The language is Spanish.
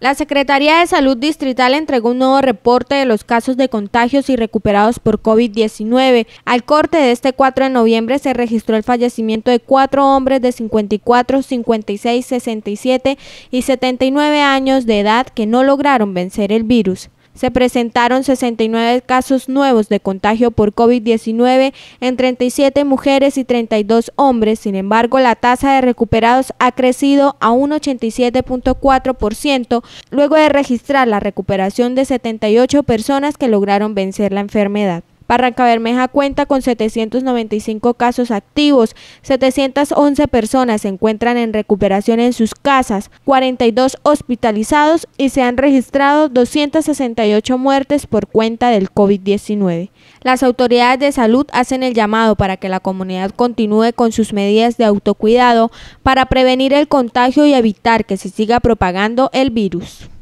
La Secretaría de Salud Distrital entregó un nuevo reporte de los casos de contagios y recuperados por COVID-19. Al corte de este 4 de noviembre se registró el fallecimiento de cuatro hombres de 54, 56, 67 y 79 años de edad que no lograron vencer el virus se presentaron 69 casos nuevos de contagio por COVID-19 en 37 mujeres y 32 hombres. Sin embargo, la tasa de recuperados ha crecido a un 87.4% luego de registrar la recuperación de 78 personas que lograron vencer la enfermedad. Barranca Bermeja cuenta con 795 casos activos, 711 personas se encuentran en recuperación en sus casas, 42 hospitalizados y se han registrado 268 muertes por cuenta del COVID-19. Las autoridades de salud hacen el llamado para que la comunidad continúe con sus medidas de autocuidado para prevenir el contagio y evitar que se siga propagando el virus.